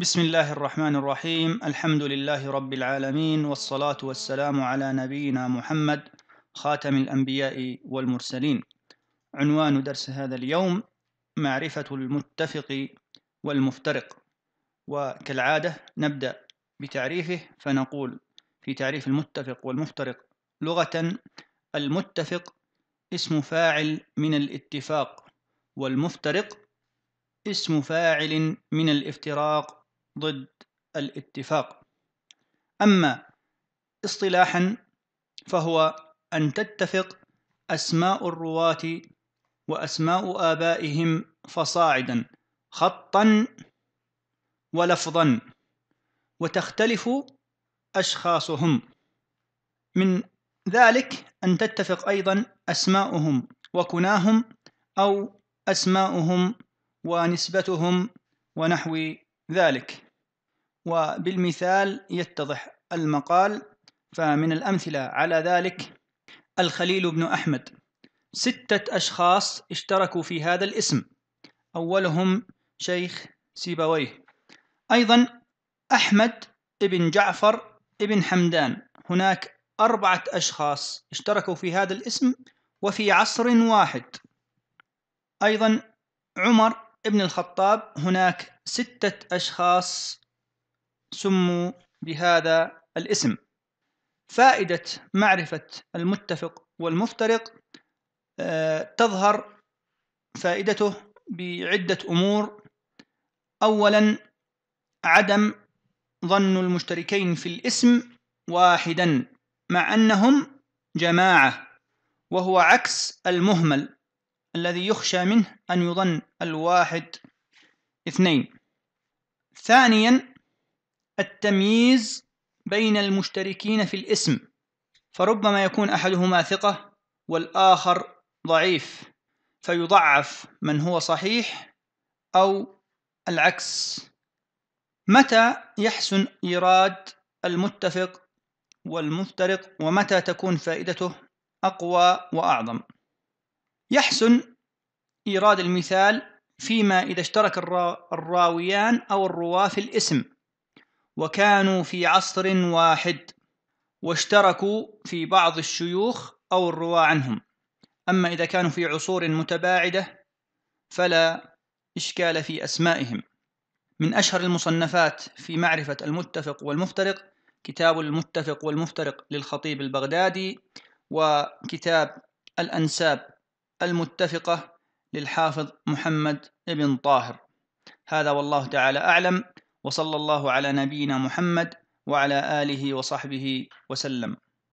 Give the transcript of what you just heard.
بسم الله الرحمن الرحيم الحمد لله رب العالمين والصلاة والسلام على نبينا محمد خاتم الأنبياء والمرسلين عنوان درس هذا اليوم معرفة المتفق والمفترق وكالعادة نبدأ بتعريفه فنقول في تعريف المتفق والمفترق لغة المتفق اسم فاعل من الاتفاق والمفترق اسم فاعل من الافتراق ضد الاتفاق أما اصطلاحا فهو أن تتفق أسماء الرواة وأسماء آبائهم فصاعدا خطا ولفظا وتختلف أشخاصهم من ذلك أن تتفق أيضا أسماؤهم وكناهم أو أسماؤهم ونسبتهم ونحو ذلك وبالمثال يتضح المقال فمن الأمثلة على ذلك الخليل بن أحمد ستة أشخاص اشتركوا في هذا الاسم أولهم شيخ سيبويه أيضا أحمد ابن جعفر ابن حمدان هناك أربعة أشخاص اشتركوا في هذا الاسم وفي عصر واحد أيضا عمر ابن الخطاب هناك ستة أشخاص سموا بهذا الاسم فائدة معرفة المتفق والمفترق آه، تظهر فائدته بعدة أمور أولا عدم ظن المشتركين في الاسم واحدا مع أنهم جماعة وهو عكس المهمل الذي يخشى منه أن يظن الواحد اثنين ثانيا التمييز بين المشتركين في الاسم فربما يكون احدهما ثقه والاخر ضعيف فيضعف من هو صحيح او العكس متى يحسن ايراد المتفق والمفترق ومتى تكون فائدته اقوى واعظم يحسن ايراد المثال فيما إذا اشترك الراويان أو الرواة في الاسم وكانوا في عصر واحد واشتركوا في بعض الشيوخ أو الرواة عنهم أما إذا كانوا في عصور متباعدة فلا إشكال في أسمائهم من أشهر المصنفات في معرفة المتفق والمفترق كتاب المتفق والمفترق للخطيب البغدادي وكتاب الأنساب المتفقة للحافظ محمد بن طاهر هذا والله تعالى أعلم وصلى الله على نبينا محمد وعلى آله وصحبه وسلم